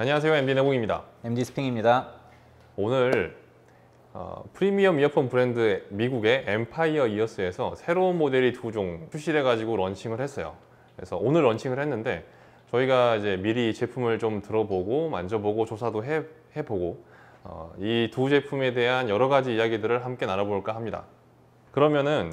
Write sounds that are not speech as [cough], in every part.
안녕하세요 MD 내공입니다 MD 스핑입니다 오늘 어, 프리미엄 이어폰 브랜드 미국의 엠파이어 이어스에서 새로운 모델이 두 종 출시해 가지고 런칭을 했어요 그래서 오늘 런칭을 했는데 저희가 이제 미리 제품을 좀 들어보고 만져보고 조사도 해, 해보고 어, 이두 제품에 대한 여러 가지 이야기들을 함께 나눠볼까 합니다 그러면은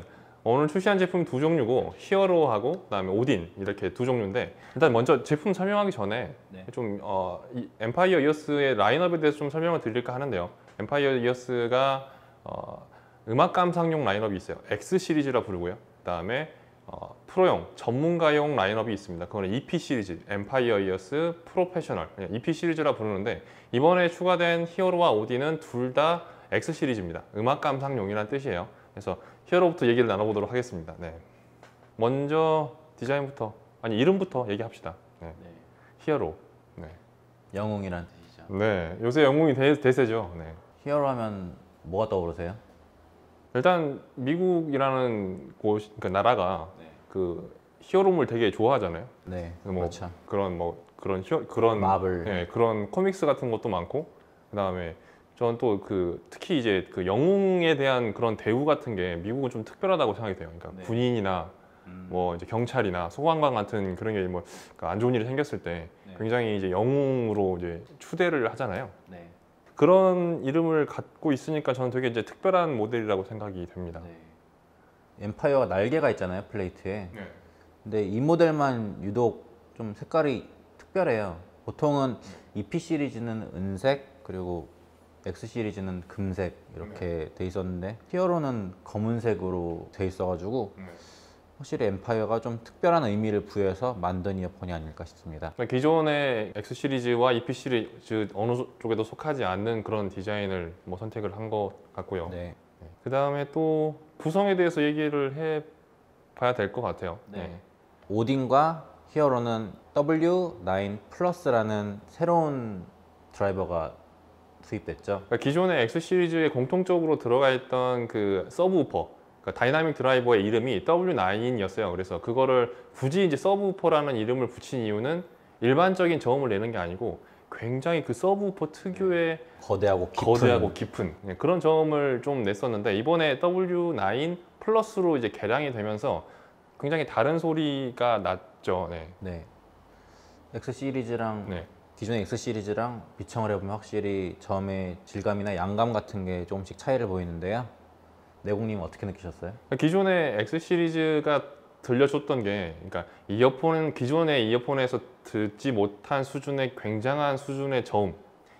오늘 출시한 제품 두 종류고 히어로하고 그다음에 오딘 이렇게 두 종류인데 일단 먼저 제품 설명하기 전에 네. 좀 어, 엠파이어 이어스의 라인업에 대해서 좀 설명을 드릴까 하는데요. 엠파이어 이어스가 어, 음악 감상용 라인업이 있어요. X 시리즈라 부르고요. 그다음에 어, 프로용, 전문가용 라인업이 있습니다. 그거는 EP 시리즈, 엠파이어 이어스, 프로페셔널 EP 시리즈라 부르는데 이번에 추가된 히어로와 오딘은둘 다 X 시리즈입니다. 음악 감상용이라는 뜻이에요. 그래서 히어로부터 얘기를 나눠보도록 하겠습니다. 네. 먼저 디자인부터 아니 이름부터 얘기합시다. 네. 네. 히어로. 네. 영웅이란 뜻이죠. 네. 요새 영웅이 대, 대세죠. 네. 히어로 하면 뭐가 떠오르세요? 일단 미국이라는 곳, 그 나라가 네. 그 히어로물 되게 좋아하잖아요. 네. 뭐 그렇죠. 그런 뭐 그런 히어, 그런 마블, 예, 그런 코믹스 같은 것도 많고 그다음에 저는 또 그 특히 이제 그 영웅에 대한 그런 대우 같은 게 미국은 좀 특별하다고 생각이 돼요. 그러니까 네. 군인이나 음. 뭐 이제 경찰이나 소방관 같은 그런 게 뭐안 그러니까 좋은 일이 생겼을 때 네. 굉장히 이제 영웅으로 이제 추대를 하잖아요. 네. 그런 이름을 갖고 있으니까 저는 되게 이제 특별한 모델이라고 생각이 됩니다. 네. 엠파이어 날개가 있잖아요 플레이트에. 네. 근데 이 모델만 유독 좀 색깔이 특별해요. 보통은 EP 시리즈는 은색 그리고 X 시리즈는 금색 이렇게 네. 돼 있었는데 히어로는 검은색으로 돼 있어가지고 네. 확실히 엠파이어가 좀 특별한 의미를 부여해서 만든 이어폰이 아닐까 싶습니다. 네, 기존의 X 시리즈와 EP 시리즈 어느 쪽에도 속하지 않는 그런 디자인을 뭐 선택을 한 것 같고요. 네. 그 다음에 또 구성에 대해서 얘기를 해 봐야 될 것 같아요. 네. 네. 오딘과 히어로는 W9 플러스라는 새로운 드라이버가 투입됐죠. 그러니까 기존의 X 시리즈에 공통적으로 들어가 있던 그 서브우퍼 그러니까 다이나믹 드라이버의 이름이 W9이었어요. 그래서 그거를 굳이 이제 서브우퍼라는 이름을 붙인 이유는 일반적인 저음을 내는 게 아니고 굉장히 그 서브우퍼 특유의 네. 거대하고 깊은, 거대하고 깊은 네, 그런 저음을 좀 냈었는데 이번에 W9 플러스로 이제 개량이 되면서 굉장히 다른 소리가 났죠. 네. 네. X 시리즈랑 네. 기존의 X 시리즈랑 비청을 해보면 확실히 점의 질감이나 양감 같은 게 조금씩 차이를 보이는데요. 내공님 어떻게 느끼셨어요? 기존의 X 시리즈가 들려줬던 게 그러니까 이어폰은 기존의 이어폰에서 듣지 못한 수준의 굉장한 수준의 저음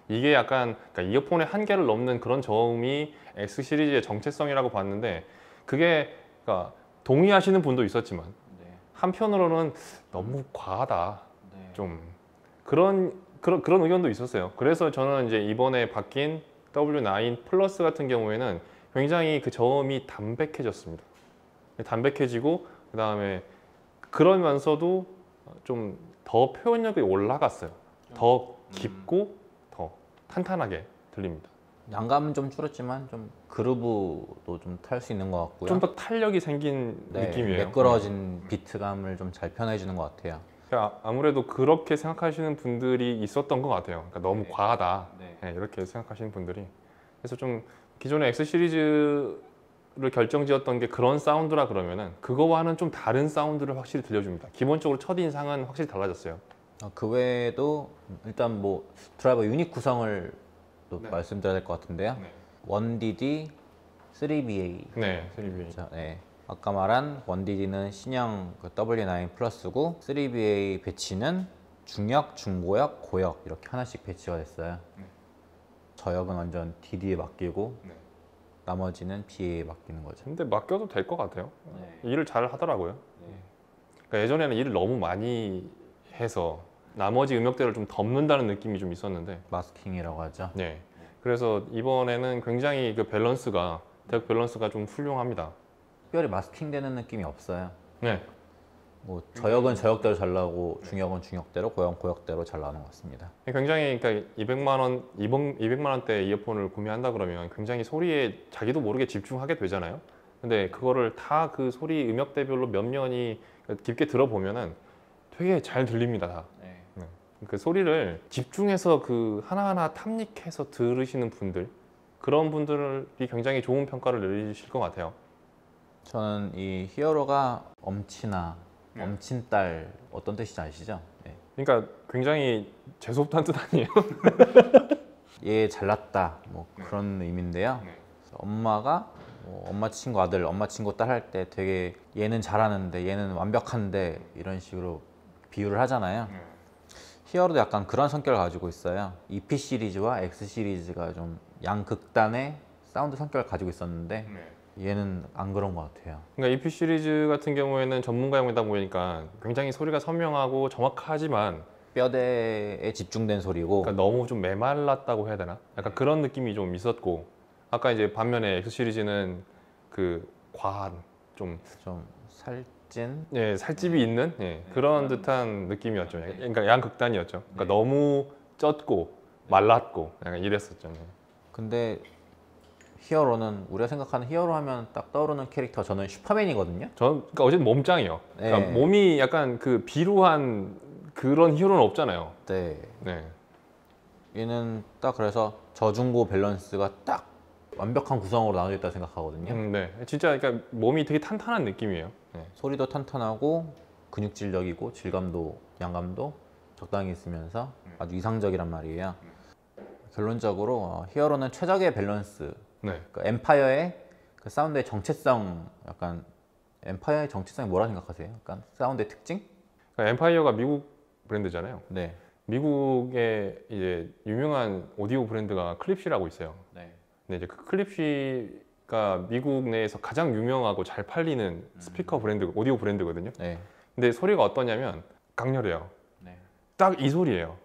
이게 약간 그러니까 이어폰의 한계를 넘는 그런 저음이 X 시리즈의 정체성이라고 봤는데 그게 그러니까 동의하시는 분도 있었지만 네. 한편으로는 너무 과하다 네. 좀 그런 그런, 그런 의견도 있었어요. 그래서 저는 이제 이번에 바뀐 W9 플러스 같은 경우에는 굉장히 그 저음이 담백해졌습니다. 담백해지고 그 다음에 그러면서도 좀 더 표현력이 올라갔어요. 더 음. 깊고 더 탄탄하게 들립니다. 양감은 좀 줄었지만 좀 그루브도 좀 탈 수 있는 것 같고요. 좀 더 탄력이 생긴 네, 느낌이에요. 매끄러진 비트감을 좀 잘편해지는것 같아요. 그러니까 아무래도 그렇게 생각하시는 분들이 있었던 것 같아요. 그러니까 너무 네. 과하다 네. 네. 이렇게 생각하시는 분들이 그래서 좀 기존의 X 시리즈를 결정지었던 게 그런 사운드라 그러면은 그거와는 좀 다른 사운드를 확실히 들려줍니다. 기본적으로 첫 인상은 확실히 달라졌어요. 아, 그 외에도 일단 뭐 드라이버 유닛 구성을 또 네. 말씀드려야 될 것 같은데요. 네. 1DD, 3BA. 네, 3BA. 자, 네. 아까 말한 원디디는 신형 그 W9 플러스고 3BA 배치는 중역, 중고역, 고역 이렇게 하나씩 배치가 됐어요. 네. 저역은 완전 DD에 맡기고 네. 나머지는 BA에 맡기는 거죠. 근데 맡겨도 될 것 같아요. 네. 일을 잘 하더라고요. 네. 그러니까 예전에는 일을 너무 많이 해서 나머지 음역대를 좀 덮는다는 느낌이 좀 있었는데 마스킹이라고 하죠. 네. 그래서 이번에는 굉장히 그 밸런스가 대역 밸런스가 좀 훌륭합니다. 특별히 마스킹되는 느낌이 없어요. 네. 뭐 저역은 저역대로 잘 나오고 중역은 중역대로 고역 고역대로 잘 나오는 것 같습니다. 굉장히 그러니까 200만 원 이번 200만 원대 이어폰을 구매한다 그러면 굉장히 소리에 자기도 모르게 집중하게 되잖아요. 근데 그거를 다 그 소리 음역대별로 몇 년이 깊게 들어보면은 되게 잘 들립니다. 다. 네. 네. 그 소리를 집중해서 그 하나하나 탐닉해서 들으시는 분들 그런 분들이 굉장히 좋은 평가를 내리실 것 같아요. 저는 이 히어로가 엄친아, 네. 엄친딸 어떤 뜻인지 아시죠? 네. 그러니까 굉장히 재수없다는 뜻 아니에요? [laughs] 얘 잘났다 뭐 네. 그런 의미인데요. 네. 엄마가 뭐 엄마 친구 아들, 엄마 친구 딸 할 때 되게 얘는 잘하는데 얘는 완벽한데 이런 식으로 비유를 하잖아요. 네. 히어로도 약간 그런 성격을 가지고 있어요. EP 시리즈와 X 시리즈가 좀 양극단의 사운드 성격을 가지고 있었는데 네. 얘는 안 그런 것 같아요. 그러니까 EP 시리즈 같은 경우에는 전문가용이다 보니까 굉장히 소리가 선명하고 정확하지만 뼈대에 집중된 소리고 그러니까 너무 좀 메말랐다고 해야 되나? 약간 그런 느낌이 좀 있었고 아까 이제 반면에 X e 시리즈는 그 과한 좀 좀 살찐 예 살집이 네. 있는 예, 네, 그런 듯한 느낌이었죠. 예, 그러니까 양극단이었죠. 그러니까 네. 너무 쪘고 말랐고 약간 이랬었죠. 근데 히어로는 우리가 생각하는 히어로 하면 딱 떠오르는 캐릭터 저는 슈퍼맨이거든요. 저는 그러니까 어쨌든 몸짱이요. 네. 그러니까 몸이 약간 그 비루한 그런 히어로는 없잖아요. 네. 네. 얘는 딱 그래서 저중고 밸런스가 딱 완벽한 구성으로 나눠져 있다 생각하거든요. 음, 네. 진짜 그러니까 몸이 되게 탄탄한 느낌이에요. 네. 소리도 탄탄하고 근육질적이고 질감도 양감도 적당히 있으면서 아주 이상적이란 말이에요. 결론적으로 어, 히어로는 최적의 밸런스 네. 그 엠파이어의 그 사운드의 정체성 약간 엠파이어의 정체성이 뭐라 생각하세요? 약간 사운드의 특징? 그러니까 엠파이어가 미국 브랜드잖아요. 네. 미국의 이제 유명한 오디오 브랜드가 클립시라고 있어요. 네. 근데 이제 그 클립시가 미국 내에서 가장 유명하고 잘 팔리는 음. 스피커 브랜드, 오디오 브랜드거든요. 네. 근데 소리가 어떠냐면 강렬해요. 네. 딱 이 소리예요.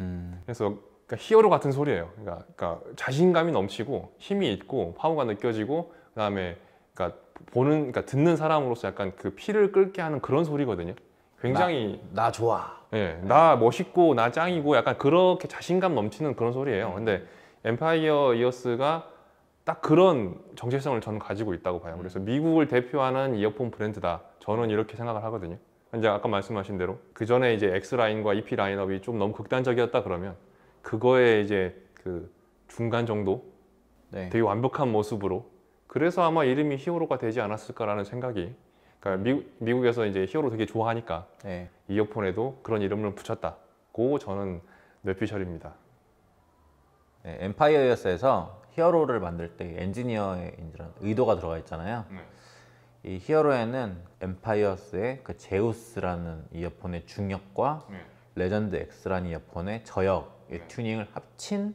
음. 그래서 그러니까 히어로 같은 소리예요. 그러니까, 그러니까, 자신감이 넘치고 힘이 있고 파워가 느껴지고 그다음에 그러니까 보는 그러니까 듣는 사람으로서 약간 그 피를 끓게 하는 그런 소리거든요. 굉장히 나, 나 좋아. 예, 나 멋있고 나 짱이고 약간 그렇게 자신감 넘치는 그런 소리예요. 근데 엠파이어 이어스가 딱 그런 정체성을 저는 가지고 있다고 봐요. 그래서 음. 미국을 대표하는 이어폰 브랜드다. 저는 이렇게 생각을 하거든요. 이제 아까 말씀하신 대로 그 전에 이제 X 라인과 EP 라인업이 좀 너무 극단적이었다 그러면 그거에 이제 그 중간 정도 네. 되게 완벽한 모습으로 그래서 아마 이름이 히어로가 되지 않았을까라는 생각이 그러니까 음. 미, 국에서 이제 히어로 되게 좋아하니까 네. 이어폰에도 그런 이름을 붙였다고 저는 뇌피셜입니다. 네, 엠파이어에서 히어로를 만들 때 엔지니어의 의도가 들어가 있잖아요. 네. 이 히어로에는 엠파이어스의 그 제우스라는 이어폰의 중력과 네. 레전드 X라는 이어폰의 저역 튜닝을 합친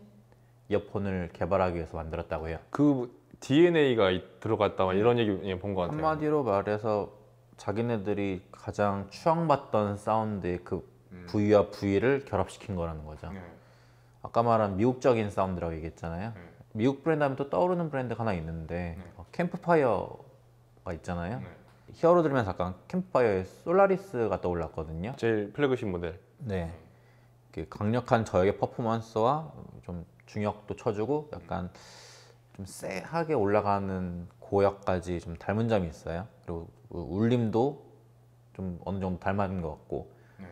이어폰을 개발하기 위해서 만들었다고 해요. 그 DNA가 들어갔다 막 이런 얘기 본것 같아요. 한마디로 말해서 자기네들이 가장 추앙받던 사운드의 그부와부를 음. 결합시킨 거라는 거죠. 네. 아까 말한 미국적인 사운드라고 얘기했잖아요. 네. 미국 브랜드 하면 또 떠오르는 브랜드 하나 있는데 네. 어, 캠프파이어가 있잖아요. 히어로 들으면 잠깐 캠프파이어의 솔라리스가 떠올랐거든요. 제일 플래그십 모델. 네. 음. 강력한 저에게 퍼포먼스와 좀 중역도 쳐주고 약간 좀 쎄하게 올라가는 고역까지 좀 닮은 점이 있어요. 그리고 울림도 좀 어느 정도 닮은 것 같고 네.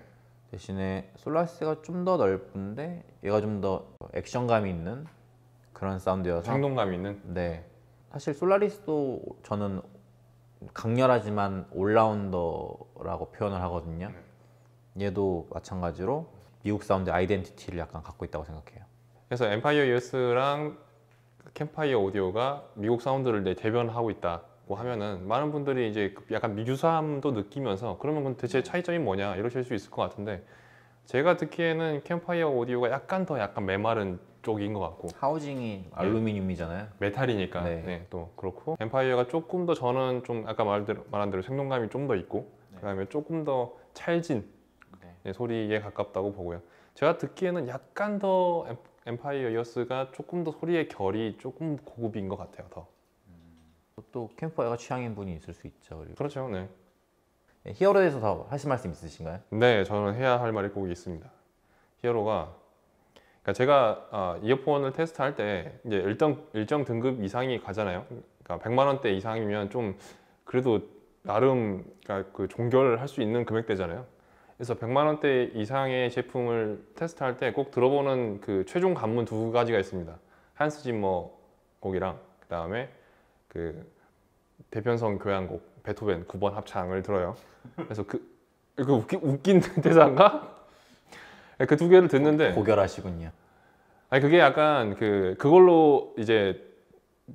대신에 솔라스가 좀 더 넓은데 얘가 좀 더 액션감이 있는 그런 사운드여서 장동감이 있는? 네 사실 솔라리스도 저는 강렬하지만 올라운더라고 표현을 하거든요 네. 얘도 마찬가지로 미국 사운드 아이덴티티를 약간 갖고 있다고 생각해요. 그래서 엠파이어 u s 랑 캠파이어 오디오가 미국 사운드를 내 대변하고 있다고 하면은 많은 분들이 이제 약간 미사함도 느끼면서 그러면 대체 차이점이 뭐냐 이러실 수 있을 것 같은데 제가 듣기에는 캠파이어 오디오가 약간 더 약간 메마른 쪽인 것 같고 하우징이 네. 알루미늄이잖아요 메탈이니까 네. 네, 또 그렇고 엠파이어가 조금 더 저는 좀 아까 말 말한 대로 생동감이 좀 더 있고 네. 그다음에 조금 더 찰진 예, 소리에 가깝다고 보고요. 제가 듣기에는 약간 더 엠파이어 이어스가 조금 더 소리의 결이 조금 고급인 것 같아요. 더. 음. 또 캠퍼가 취향인 분이 있을 수 있죠. 그리고. 그렇죠. 네. 예, 히어로에 대해서 더 하실 말씀 있으신가요? 네, 저는 해야 할 말이 꼭 있습니다. 히어로가 그러니까 제가 아, 이어폰을 테스트할 때 이제 일정 일정 등급 이상이 가잖아요. 그러니까 100만 원대 이상이면 좀 그래도 나름 그러니까 그 종결할 수 있는 금액대잖아요. 그래서 100만 원대 이상의 제품을 테스트할 때 꼭 들어보는 그 최종 간문두 가지가 있습니다. 한스 짐머 뭐 곡이랑 그 다음에 그 대편성 교향곡 베토벤 9번 합창을 들어요. 그래서 그, [laughs] 네, 그 웃기, 는 대사인가? 그 두 개를 듣는데 고결하시군요. 아니 그게 약간 그 그걸로 이제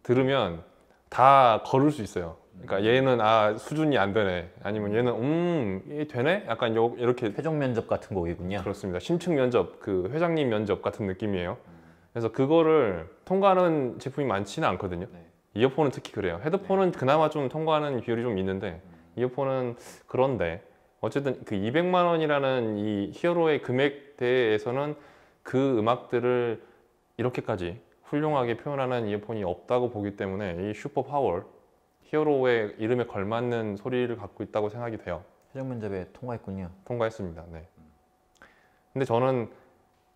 들으면 다 걸을 수 있어요. 그러니까 얘는 아 수준이 안 되네 아니면 얘는 음얘 되네 약간 요, 이렇게 최종 면접 같은 거이군요 그렇습니다 심층 면접 그 회장님 면접 같은 느낌이에요 그래서 그거를 통과하는 제품이 많지는 않거든요 네. 이어폰은 특히 그래요 헤드폰은 네. 그나마 좀 통과하는 비율이 좀 있는데 음. 이어폰은 그런데 어쨌든 그 200만 원이라는 이 히어로의 금액대에서는 그 음악들을 이렇게까지 훌륭하게 표현하는 이어폰이 없다고 보기 때문에 이 슈퍼 파월 히어로의 이름에 걸맞는 소리를 갖고 있다고 생각이 돼요. 최종 면접에 통과했군요. 통과했습니다. 네. 근데 저는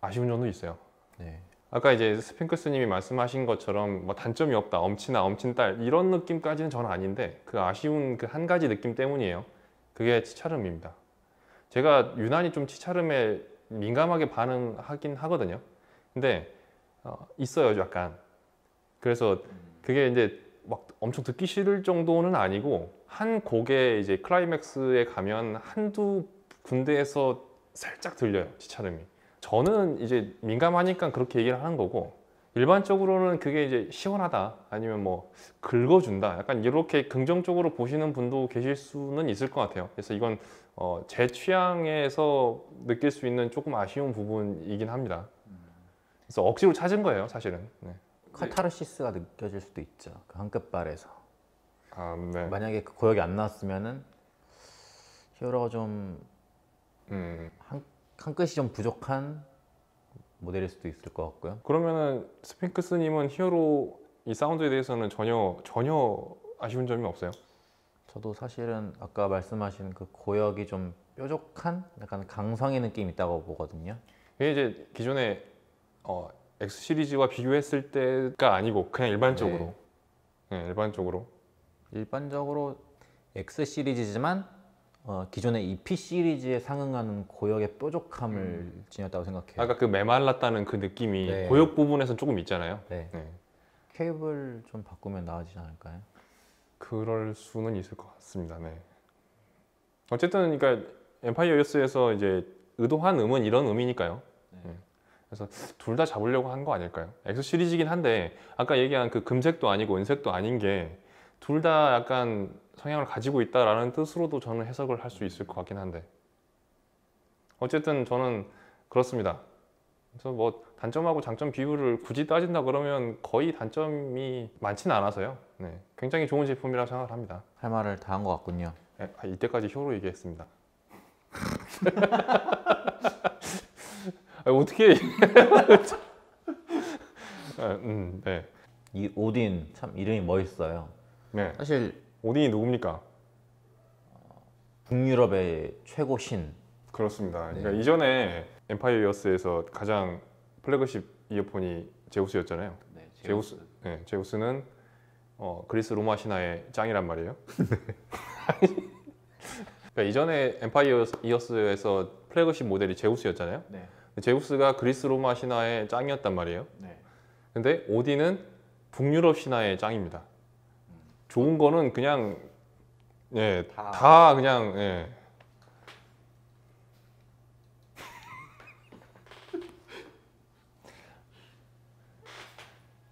아쉬운 점도 있어요. 네. 아까 이제 스핑크스님이 말씀하신 것처럼 뭐 단점이 없다, 엄친아, 엄친딸 이런 느낌까지는 저는 아닌데 그 아쉬운 그 한 가지 느낌 때문이에요. 그게 치차름입니다. 제가 유난히 좀 치차름에 민감하게 반응하긴 하거든요. 근데 어, 있어요, 약간. 그래서 그게 이제 막 엄청 듣기 싫을 정도는 아니고 한 곡의 이제 클라이맥스에 가면 한두 군데에서 살짝 들려요 지차음이 저는 이제 민감하니까 그렇게 얘기를 하는 거고 일반적으로는 그게 이제 시원하다 아니면 뭐 긁어준다 약간 이렇게 긍정적으로 보시는 분도 계실 수는 있을 것 같아요 그래서 이건 어 제 취향에서 느낄 수 있는 조금 아쉬운 부분이긴 합니다 그래서 억지로 찾은 거예요 사실은 네. 네. 카타르시스가 느껴질 수도 있죠. 그 한끗발에서. 아, 네. 만약에 그 고역이 안 나왔으면은 히어로가 좀 음. 한, 한 끗이 좀 부족한 모델일 수도 있을 것 같고요. 그러면은 스핑크스님은 히어로 이 사운드에 대해서는 전혀 전혀 아쉬운 점이 없어요? 저도 사실은 아까 말씀하신 그 고역이 좀 뾰족한 약간 강성의 느낌이 있다고 보거든요. 이게 이제 기존에 어, X 시리즈와 비교했을 때가 아니고 그냥 일반적으로 네. 네, 일반적으로 일반적으로 X 시리즈지만 어, 기존의 EP 시리즈에 상응하는 고역의 뾰족함을 음. 지녔다고 생각해요. 아까 그 메말랐다는 그 느낌이 네. 고역 부분에서 조금 있잖아요. 네. 네. 케이블 좀 바꾸면 나아지지 않을까요? 그럴 수는 있을 것 같습니다. 네. 어쨌든 그러니까 엠파이어 US에서 이제 의도한 음은 이런 음이니까요. 네. 네. 그래서 둘 다 잡으려고 한 거 아닐까요? 엑소 시리즈긴 한데 아까 얘기한 그 금색도 아니고 은색도 아닌 게 둘 다 약간 성향을 가지고 있다라는 뜻으로도 저는 해석을 할 수 있을 것 같긴 한데 어쨌든 저는 그렇습니다. 그래서 뭐 단점하고 장점 비율을 굳이 따진다 그러면 거의 단점이 많지 않아서요. 네, 굉장히 좋은 제품이라고 생각을 합니다. 할 말을 다 한 것 같군요. 네, 아, 이때까지 효로 얘기했습니다. [laughs] 아, 어떻게 [laughs] 아, 음, 네. 이 오딘 참 이름이 멋있어요. 네. 사실 오딘이 누굽니까? 북유럽의 최고 신. 그렇습니다. 네. 그러니까 이전에 엠파이어스에서 가장 플래그십 이어폰이 제우스였잖아요. 네, 제우스. 제우스. 네, 제우스는 어, 그리스 로마 신화의 짱이란 말이에요. [laughs] [laughs] 그러니까 이전에 엠파이어스에서 플래그십 모델이 제우스였잖아요. 네. 제우스가 그리스 로마 신화의 짱이었단 말이에요. 네. 근데 오딘은 북유럽 신화의 짱입니다. 좋은 거는 그냥 예, 다, 다 그냥 예.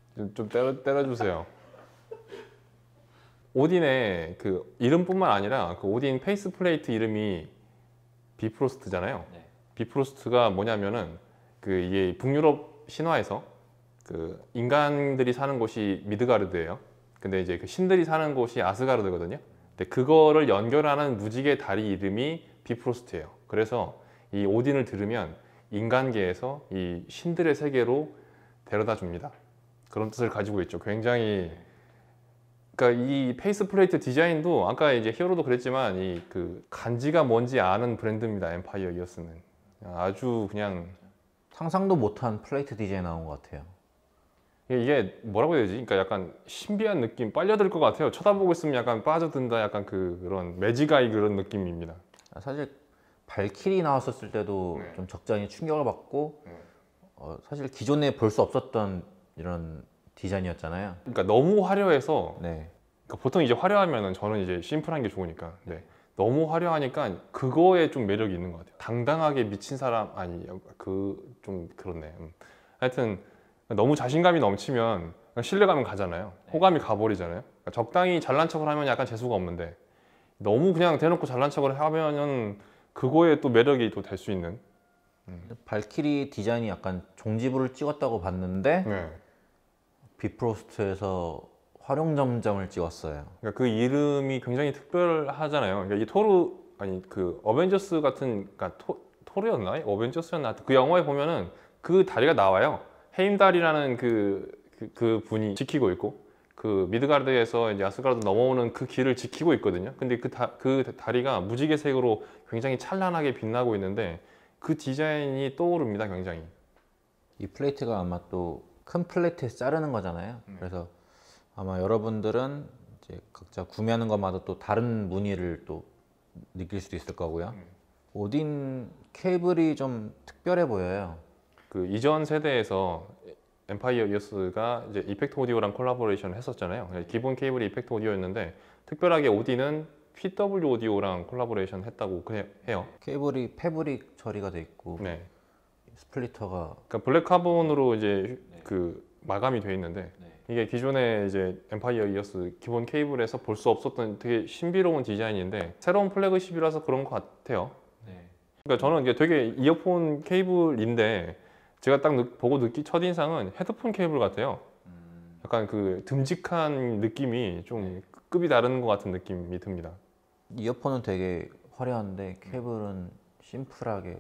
[laughs] 좀 때려, 때려주세요. 오딘의 그 이름뿐만 아니라 그 오딘 페이스 플레이트 이름이 비프로스트잖아요. 네. 비프로스트가 뭐냐면은 그 이게 북유럽 신화에서 그 인간들이 사는 곳이 미드가르드예요. 근데 이제 그 신들이 사는 곳이 아스가르드거든요. 근데 그거를 연결하는 무지개 달이 이름이 비프로스트예요. 그래서 이 오딘을 들으면 인간계에서 이 신들의 세계로 데려다 줍니다. 그런 뜻을 가지고 있죠. 굉장히 그러니까 이 페이스 플레이트 디자인도 아까 이제 히어로도 그랬지만 이 그 간지가 뭔지 아는 브랜드입니다. 엠파이어 이어스는. 아주 그냥 상상도 못한 플레이트 디자인 나온 것 같아요. 예, 이게 뭐라고 해야 되지? 그러니까 약간 신비한 느낌, 빨려들 것 같아요. 쳐다보고 있으면 약간 빠져든다, 약간 그, 그런 매직아이 그런 느낌입니다. 아, 사실 발키리 나왔었을 때도 네. 좀 적잖이 충격을 받고 네. 어, 사실 기존에 볼 수 없었던 이런 디자인이었잖아요. 그러니까 너무 화려해서 네. 그러니까 보통 이제 화려하면 저는 이제 심플한 게 좋으니까. 네. 너무 화려하니까 그거에 좀 매력이 있는 것 같아요 당당하게 미친 사람 아니 그 좀 그렇네 음. 하여튼 너무 자신감이 넘치면 신뢰감은 가잖아요 네. 호감이 가버리잖아요 그러니까 적당히 잘난 척을 하면 약간 재수가 없는데 너무 그냥 대놓고 잘난 척을 하면 그거에 또 매력이 또 될 수 있는 음. 발키리 디자인이 약간 종지부를 찍었다고 봤는데 네. 비프로스트에서 활용점정을 찍었어요. 그러니까 그 이름이 굉장히 특별하잖아요. 그러니까 이 토르 아니 그 어벤져스 같은 그러니까 토, 토르였나? 어벤져스였나? 그 영화에 보면은 그 다리가 나와요. 헤임달이라는 그, 그, 그 분이 지키고 있고 그 미드가르드에서 이제 아스가르드 넘어오는 그 길을 지키고 있거든요. 근데 그, 다, 그 다리가 무지개색으로 굉장히 찬란하게 빛나고 있는데 그 디자인이 떠오릅니다, 굉장히. 이 플레이트가 아마 또 큰 플레이트에서 자르는 거잖아요. 음. 그래서 아마 여러분들은 이제 각자 구매하는 것마다 또 다른 문의를또 느낄 수도 있을 거고요. 음. 오딘 케이블이 좀 특별해 보여요. 그 이전 세대에서 엠파이어 이어스가 이제 이펙트 오디오랑 콜라보레이션을 했었잖아요. 그러니까 기본 케이블이 이펙트 오디오였는데 특별하게 오딘은 PW 오디오랑 콜라보레이션 했다고 해요. 케이블이 패브릭 처리가 돼 있고 네. 스플리터가 그러니까 블랙 카본으로 이제 그 마감이 돼 있는데 네. 이게 기존에 이제 엠파이어 이어스 기본 케이블에서 볼 수 없었던 되게 신비로운 디자인인데 새로운 플래그십이라서 그런 것 같아요. 네. 그러니까 저는 이게 되게 이어폰 케이블인데 제가 딱 느, 보고 느낀 첫 인상은 헤드폰 케이블 같아요. 음. 약간 그 듬직한 느낌이 좀 네. 급이 다른 것 같은 느낌이 듭니다. 이어폰은 되게 화려한데 음. 케이블은 심플하게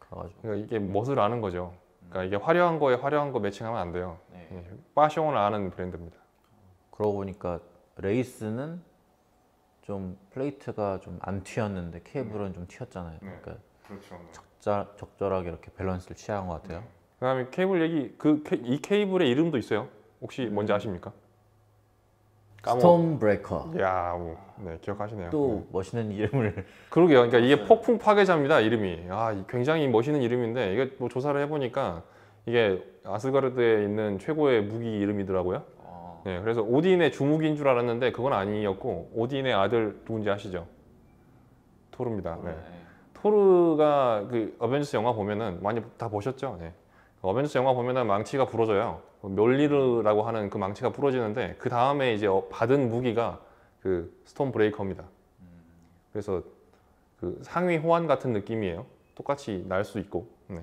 가가지고. 그러니까 이게 멋을 아는 거죠. 그러니까 이게 화려한 거에 화려한 거 매칭하면 안 돼요. 네. 예, 빠숑을 아는 브랜드입니다. 그러고 보니까 레이스는 좀 플레이트가 좀 안 튀었는데 케이블은 네. 좀 튀었잖아요. 네. 그러니까 그렇죠. 네. 적절, 적절하게 이렇게 밸런스를 취한 것 같아요. 네. 그다음에 케이블 얘기 그 이 케이블의 이름도 있어요. 혹시 뭔지 음. 아십니까? 스톰 브레이커. 야, 오, 네 기억하시네요. 또 네. 멋있는 이름을. [laughs] 그러게요. 그러니까 이게 폭풍 파괴자입니다. 이름이. 아, 굉장히 멋있는 이름인데 이게 뭐 조사를 해보니까 이게 아스가르드에 있는 최고의 무기 이름이더라고요. 아. 네, 그래서 오딘의 주무기인 줄 알았는데 그건 아니었고 오딘의 아들 누군지 아시죠? 토르입니다. 네. 네. 토르가 그 어벤져스 영화 보면은 많이 다 보셨죠? 네. 어벤져스 영화 보면은 망치가 부러져요. 뭐 멸리르라고 하는 그 망치가 부러지는데 그 다음에 이제 어, 받은 무기가 그 스톤 브레이커입니다. 그래서 그 상위 호환 같은 느낌이에요. 똑같이 날 수 있고. 네.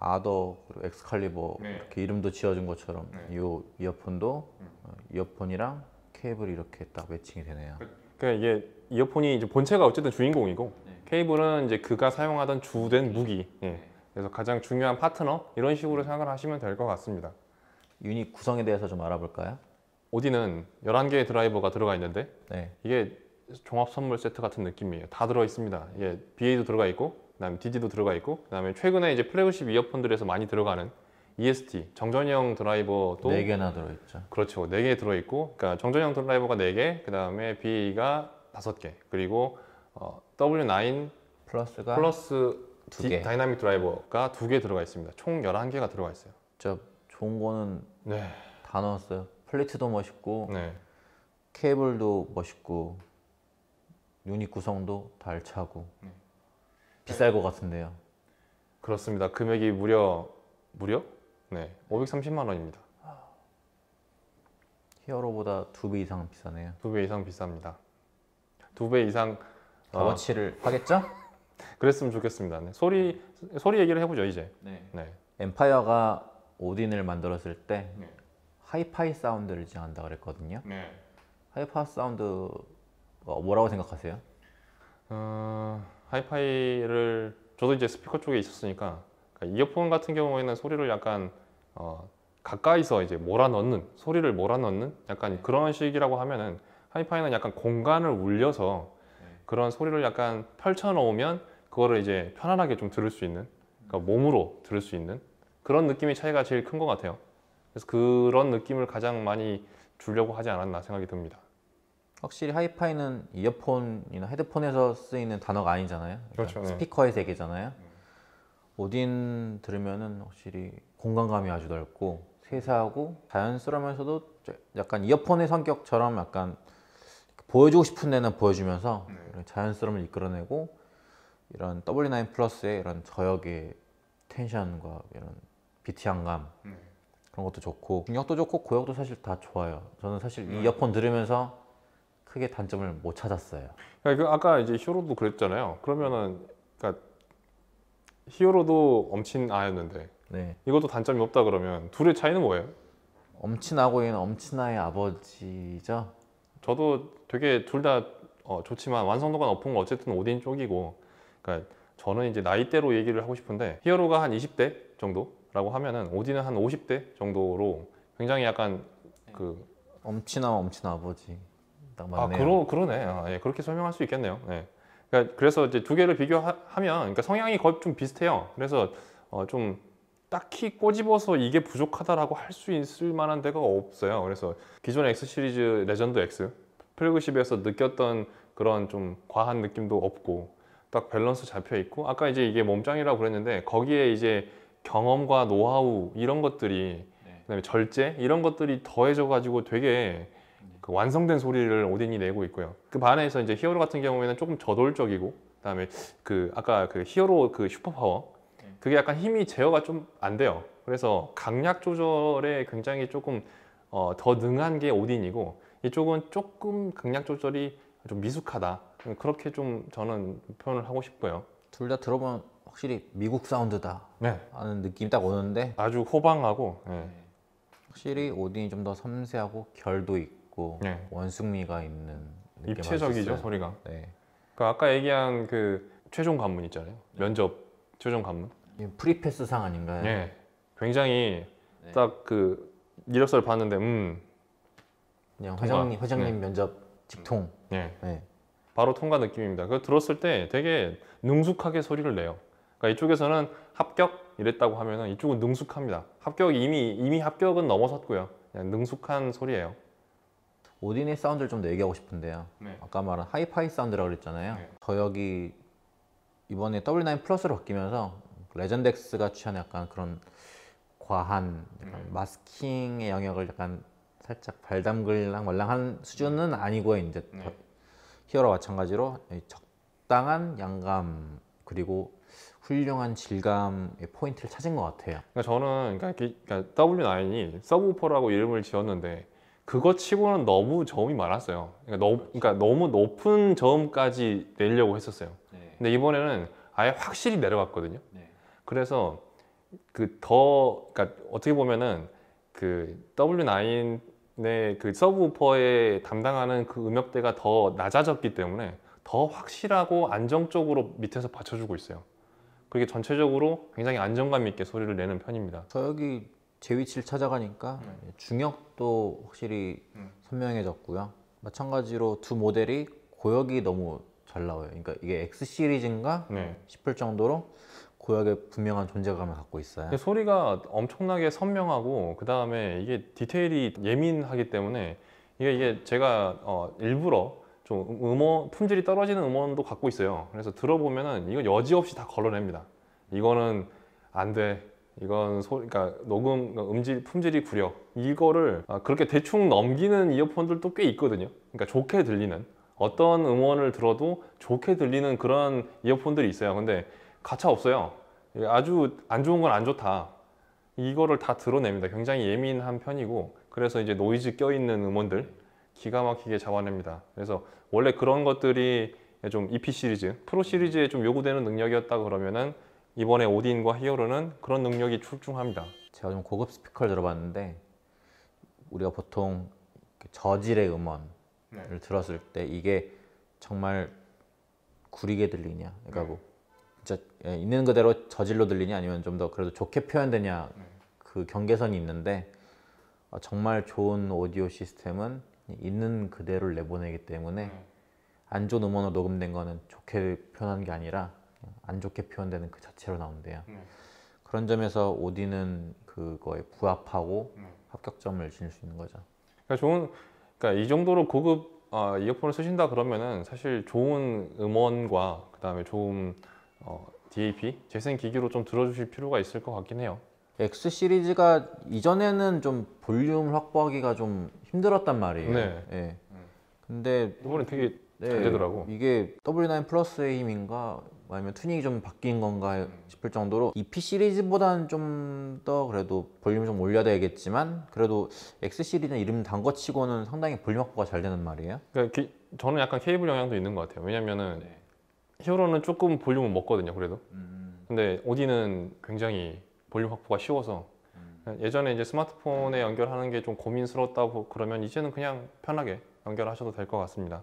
아더 그리고 엑스칼리버 네. 이렇게 이름도 지어준 것처럼 네. 이 이어폰도 음. 어, 이어폰이랑 케이블이 이렇게 딱 매칭이 되네요. 그, 그러니까 이게 이어폰이 이제 본체가 어쨌든 주인공이고 네. 케이블은 이제 그가 사용하던 주된 무기. 예. 네. 그래서 가장 중요한 파트너 이런 식으로 생각을 하시면 될 것 같습니다. 유닛 구성에 대해서 좀 알아볼까요? 오디는 11개의 드라이버가 들어가 있는데 네. 이게 종합 선물 세트 같은 느낌이에요. 다 들어 있습니다. 예, BA도 들어가 있고, 그다음에 DD도 들어가 있고, 그다음에 최근에 이제 플래그십 이어폰들에서 많이 들어가는 EST 정전형 드라이버도 네 개나 들어 있죠. 그렇죠. 네개 들어 있고, 그러니까 정전형 드라이버가 네 개, 그다음에 BA가 다섯 개, 그리고 어, W9 플러스가 플러스 두 개. 다이나믹 드라이버가 두개 들어가 있습니다. 총 열한 개가 들어가 있어요. 저 좋은 거는 네. 다 넣었어요. 플레이트도 멋있고 네. 케이블도 멋있고 유닛 구성도 달차고 네. 비쌀 것 같은데요. 그렇습니다. 금액이 무려 무려 네 530만 원입니다. 히어로보다 두 배 이상 비싸네요. 두 배 이상 비쌉니다. 두 배 이상 아. 더치를 어... 하겠죠? [laughs] 그랬으면 좋겠습니다. 네. 소리 소리 얘기를 해보죠 이제. 네. 네. 엠파이어가 오딘을 만들었을 때 네. 하이파이 사운드를 지향한다 그랬거든요. 네. 하이파 사운드 어, 뭐라고 생각하세요? 어, 하이파이를 저도 이제 스피커 쪽에 있었으니까 그러니까 이어폰 같은 경우에는 소리를 약간 어, 가까이서 이제 몰아넣는 소리를 몰아넣는 약간 네. 그런 식이라고 하면은 하이파이는 약간 공간을 울려서 네. 그런 소리를 약간 펼쳐 놓으면 그거를 이제 편안하게 좀 들을 수 있는 그러니까 몸으로 들을 수 있는 그런 느낌의 차이가 제일 큰 것 같아요. 그래서 그런 느낌을 가장 많이 주려고 하지 않았나 생각이 듭니다. 확실히 하이파이는 이어폰이나 헤드폰에서 쓰이는 단어가 아니잖아요. 그러니까 그렇죠, 네. 스피커의 세계잖아요. 오딘 들으면은 확실히 공간감이 아주 넓고 세세하고 자연스러우면서도 약간 이어폰의 성격처럼 약간 보여주고 싶은 데는 보여주면서 네. 자연스러움을 이끌어내고 이런 W9 플러스의 이런 저역의 텐션과 이런 비티안감 음. 네. 그런 것도 좋고 중력도 좋고 고역도 사실 다 좋아요. 저는 사실 음. 이어폰 들으면서 크게 단점을 못 찾았어요. 그러니까 아까 이제 히어로도 그랬잖아요. 그러면은 그러니까 히어로도 엄친 아였는데 네. 이것도 단점이 없다 그러면 둘의 차이는 뭐예요? 엄친아고 있는 엄친아의 아버지죠. 저도 되게 둘다 어, 좋지만 완성도가 높은 건 어쨌든 오딘 쪽이고 그러니까 저는 이제 나이대로 얘기를 하고 싶은데 히어로가 한 20대 정도 라고 하면은 오디는 한 50대 정도로 굉장히 약간 네. 그 엄친아 엄친아 아버지 딱 아, 맞네요. 아, 그러, 그러네. 아, 예, 그렇게 설명할 수 있겠네요. 예. 그러니까 그래서 이제 두 개를 비교하면 그러니까 성향이 거의 좀 비슷해요. 그래서 어, 좀 딱히 꼬집어서 이게 부족하다라고 할 수 있을 만한 데가 없어요. 그래서 기존의 X 시리즈 레전드 X 플래그십에서 느꼈던 그런 좀 과한 느낌도 없고 딱 밸런스 잡혀 있고 아까 이제 이게 몸짱이라고 그랬는데 거기에 이제 경험과 노하우 이런 것들이 네. 그다음에 절제 이런 것들이 더해져 가지고 되게 그 완성된 소리를 오딘이 내고 있고요. 그반에서 이제 히어로 같은 경우에는 조금 저돌적이고 그다음에 그 아까 그 히어로 그 슈퍼파워 네. 그게 약간 힘이 제어가 좀 안 돼요. 그래서 강약 조절에 굉장히 조금 어, 더 능한 게 오딘이고 이쪽은 조금 강약 조절이 좀 미숙하다. 그렇게 좀 저는 표현을 하고 싶고요. 둘 다 들어보면 확실히 미국 사운드다 네. 하는 느낌이 딱 오는데 아주 호방하고 네. 네. 확실히 오딘이 좀 더 섬세하고 결도 있고 네. 원숭미가 있는 입체적이죠 소리가 네. 그 아까 얘기한 그 최종 관문 있잖아요 면접 최종 관문 프리패스 상 아닌가요? 네 굉장히 네. 딱그이력서 봤는데 음 그냥 회장님, 네. 회장님 면접 직통 네. 바로 통과 느낌입니다. 그 들었을 때 되게 능숙하게 소리를 내요. 그러니까 이쪽에서는 합격 이랬다고 하면 이쪽은 능숙합니다. 합격 이미 이미 합격은 넘어섰고요. 그냥 능숙한 소리예요. 오딘의 사운드를 좀더 얘기하고 싶은데요. 네. 아까 말한 하이파이 사운드라고 그랬잖아요. 네. 저역이 이번에 W9 플러스로 바뀌면서 레전덱스가 취한 약간 그런 과한 약간 네. 마스킹의 영역을 약간 살짝 발담글랑 말랑한 수준은 아니고 이제 네. 히어로 마찬가지로 적당한 양감 그리고 훌륭한 질감의 포인트를 찾은 것 같아요. 그러니까 저는 그러니까, 그러니까 W9이 서브우퍼라고 이름을 지었는데 그거 치고는 너무 저음이 많았어요. 그러니까, 너, 그렇죠. 그러니까 너무 높은 저음까지 내려고 했었어요. 네. 근데 이번에는 아예 확실히 내려갔거든요. 네. 그래서 그 더 그러니까 어떻게 보면은 그 W9의 그 서브우퍼에 담당하는 그 음역대가 더 낮아졌기 때문에 더 확실하고 안정적으로 밑에서 받쳐주고 있어요. 그렇게 전체적으로 굉장히 안정감 있게 소리를 내는 편입니다. 저 여기 제 위치를 찾아가니까 네. 중역도 확실히 음. 선명해졌고요. 마찬가지로 두 모델이 고역이 너무 잘 나와요. 그러니까 이게 X 시리즈인가 네. 싶을 정도로 고역의 분명한 존재감을 갖고 있어요. 소리가 엄청나게 선명하고 그 다음에 이게 디테일이 예민하기 때문에 이게, 이게 제가 어 일부러 좀 음원 품질이 떨어지는 음원도 갖고 있어요. 그래서 들어보면은 이건 여지없이 다 걸러냅니다. 이거는 안 돼. 이건 소, 그러니까 녹음 음질 품질이 구려. 이거를 아, 그렇게 대충 넘기는 이어폰들도 꽤 있거든요. 그러니까 좋게 들리는 어떤 음원을 들어도 좋게 들리는 그런 이어폰들이 있어요. 근데 가차 없어요. 예, 아주 안 좋은 건 안 좋다. 이거를 다 드러냅니다. 굉장히 예민한 편이고 그래서 이제 노이즈 껴있는 음원들 기가 막히게 잡아냅니다. 그래서 원래 그런 것들이 좀 EP 시리즈, 프로 시리즈에 좀 요구되는 능력이었다 그러면은 이번에 오딘과 히어로는 그런 능력이 출중합니다. 제가 좀 고급 스피커를 들어봤는데 우리가 보통 그 저질의 음원을 네. 들었을 때 이게 정말 구리게 들리냐, 그러니까 네. 뭐 진짜 예, 있는 그대로 저질로 들리냐 아니면 좀 더 그래도 좋게 표현되냐 네. 그 경계선이 있는데 어, 정말 좋은 오디오 시스템은 있는 그대로 내보내기 때문에 음. 안 좋은 음원으로 녹음된 거는 좋게 표현한 게 아니라 안 좋게 표현되는 그 자체로 나온대요. 음. 그런 점에서 오디는 그거에 부합하고 음. 합격점을 줄수 있는 거죠. 그러니까 좋은, 그러니까 이 정도로 고급 어, 이어폰을 쓰신다 그러면은 사실 좋은 음원과 그 다음에 좋은 어, DAP 재생 기기로 좀 들어주실 필요가 있을 것 같긴 해요. X 시리즈가 이전에는 좀 볼륨 확보하기가 좀 힘들었단 말이에요. 네. 예. 음. 근데 이번에 되게 네, 잘 되더라고. 이게 W9 플러스의 힘인가 아니면 튜닝이 좀 바뀐 건가 음. 싶을 정도로 EP 시리즈보다는 좀 더 그래도 볼륨 좀 올려야 되겠지만 그래도 X 시리즈는 이름 단거 치고는 상당히 볼륨 확보가 잘 되는 말이에요. 그러니까 기- 저는 약간 케이블 영향도 있는 것 같아요. 왜냐면은 네. 히어로는 조금 볼륨을 먹거든요. 그래도. 음. 근데 오디는 굉장히 볼륨 확보가 쉬워서 음. 예전에 이제 스마트폰에 연결하는 게 좀고민스럽다고 그러면 이제는 그냥 편하게 연결하셔도 될 것 같습니다.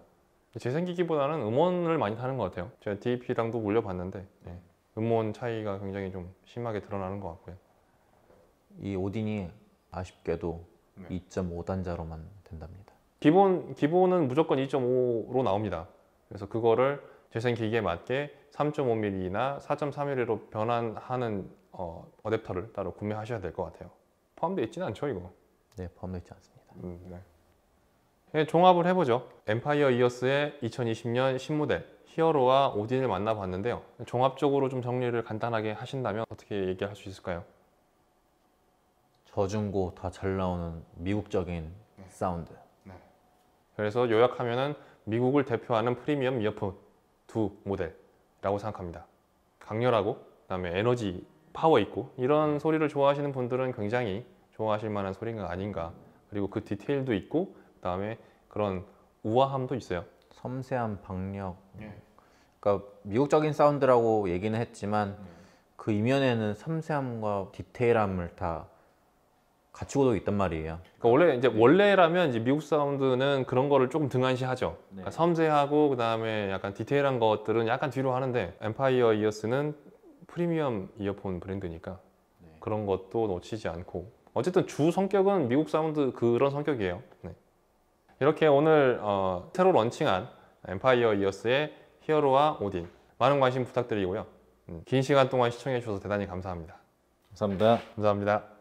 제 생기기보다는 음원을 많이 타는 것 같아요. 제가 DAP랑도 올려봤는데 네. 음원 차이가 굉장히 좀 심하게 드러나는 것 같고요. 이 오딘이 아쉽게도 네. 2.5단자로만 된답니다. 기본 기본은 무조건 2.5로 나옵니다. 그래서 그거를 재생 기기에 맞게 3.5mm나 4.3mm로 변환하는 어, 어댑터를 따로 구매하셔야 될 것 같아요. 포함되어 있지는 않죠, 이거? 네, 포함되어 있지 않습니다. 음, 네. 네, 종합을 해보죠. 엠파이어 이어스의 2020년 신모델 히어로와 오딘을 만나봤는데요. 종합적으로 좀 정리를 간단하게 하신다면 어떻게 얘기할 수 있을까요? 저중고 다 잘 나오는 미국적인 네. 사운드. 네. 그래서 요약하면은 미국을 대표하는 프리미엄 이어폰 두 모델이라고 생각합니다. 강렬하고 그다음에 에너지 파워 있고 이런 소리를 좋아하시는 분들은 굉장히 좋아하실 만한 소리가 아닌가 그리고 그 디테일도 있고 그다음에 그런 우아함도 있어요. 섬세한 박력. 예. 그러니까 미국적인 사운드라고 얘기는 했지만 네. 그 이면에는 섬세함과 디테일함을 다 가치고도 있단 말이에요. 그러니까 원래 이제 원래라면 이제 미국 사운드는 그런 거를 조금 등한시하죠. 네. 그러니까 섬세하고 그다음에 약간 디테일한 것들은 약간 뒤로 하는데 엠파이어 이어스는 프리미엄 이어폰 브랜드니까 네. 그런 것도 놓치지 않고 어쨌든 주 성격은 미국 사운드 그런 성격이에요. 네. 이렇게 오늘 어, 새로 런칭한 엠파이어 이어스의 히어로와 오딘 많은 관심 부탁드리고요. 음, 긴 시간 동안 시청해 주셔서 대단히 감사합니다. 감사합니다. 감사합니다.